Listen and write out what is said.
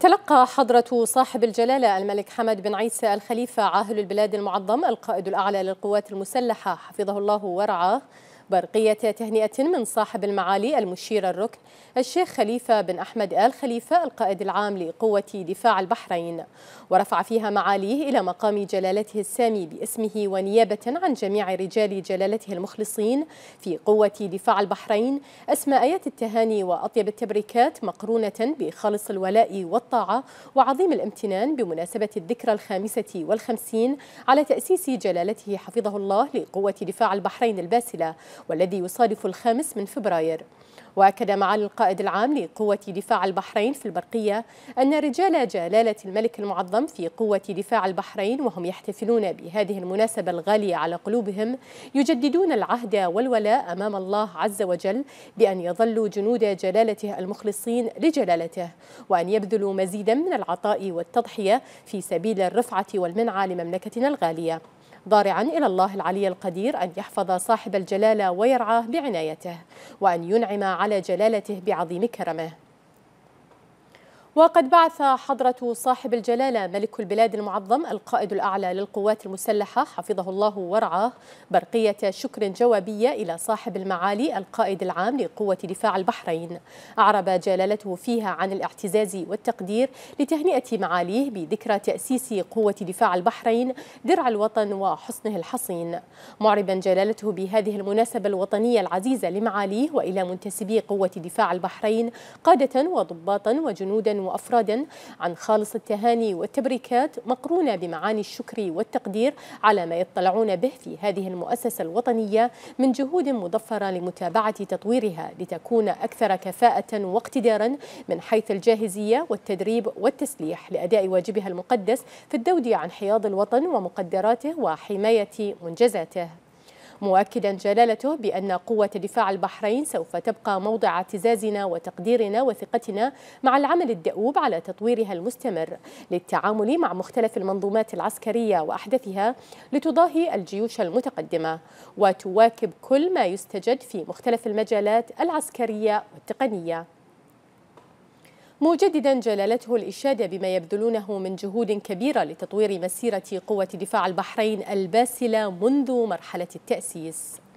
تلقى حضرة صاحب الجلالة الملك حمد بن عيسى الخليفة عاهل البلاد المعظم القائد الأعلى للقوات المسلحة حفظه الله ورعاه برقية تهنئة من صاحب المعالي المشير الركن الشيخ خليفة بن أحمد آل خليفة القائد العام لقوة دفاع البحرين ورفع فيها معاليه إلى مقام جلالته السامي باسمه ونيابة عن جميع رجال جلالته المخلصين في قوة دفاع البحرين أسماء التهاني وأطيب التبريكات مقرونة بخالص الولاء والطاعة وعظيم الامتنان بمناسبة الذكرى الخامسة والخمسين على تأسيس جلالته حفظه الله لقوة دفاع البحرين الباسلة والذي يصادف الخامس من فبراير وأكد معالي القائد العام لقوة دفاع البحرين في البرقية أن رجال جلالة الملك المعظم في قوة دفاع البحرين وهم يحتفلون بهذه المناسبة الغالية على قلوبهم يجددون العهد والولاء أمام الله عز وجل بأن يظلوا جنود جلالته المخلصين لجلالته وأن يبذلوا مزيدا من العطاء والتضحية في سبيل الرفعة والمنعة لمملكتنا الغالية ضارعا إلى الله العلي القدير أن يحفظ صاحب الجلالة ويرعاه بعنايته وأن ينعم على جلالته بعظيم كرمه وقد بعث حضرة صاحب الجلالة ملك البلاد المعظم القائد الأعلى للقوات المسلحة حفظه الله ورعاه برقية شكر جوابية إلى صاحب المعالي القائد العام لقوة دفاع البحرين أعرب جلالته فيها عن الاعتزاز والتقدير لتهنئة معاليه بذكرى تأسيس قوة دفاع البحرين درع الوطن وحصنه الحصين معربا جلالته بهذه المناسبة الوطنية العزيزة لمعاليه وإلى منتسبي قوة دفاع البحرين قادة وضباطا وجنودا وأفراد عن خالص التهاني والتبريكات مقرونة بمعاني الشكر والتقدير على ما يطلعون به في هذه المؤسسة الوطنية من جهود مضفرة لمتابعة تطويرها لتكون أكثر كفاءة واقتدارا من حيث الجاهزية والتدريب والتسليح لأداء واجبها المقدس في الدود عن حياض الوطن ومقدراته وحماية منجزاته مؤكدا جلالته بأن قوة دفاع البحرين سوف تبقى موضع اعتزازنا وتقديرنا وثقتنا مع العمل الدؤوب على تطويرها المستمر للتعامل مع مختلف المنظومات العسكرية وأحدثها لتضاهي الجيوش المتقدمة وتواكب كل ما يستجد في مختلف المجالات العسكرية والتقنية مجددا جلالته الإشادة بما يبذلونه من جهود كبيرة لتطوير مسيرة قوة دفاع البحرين الباسلة منذ مرحلة التأسيس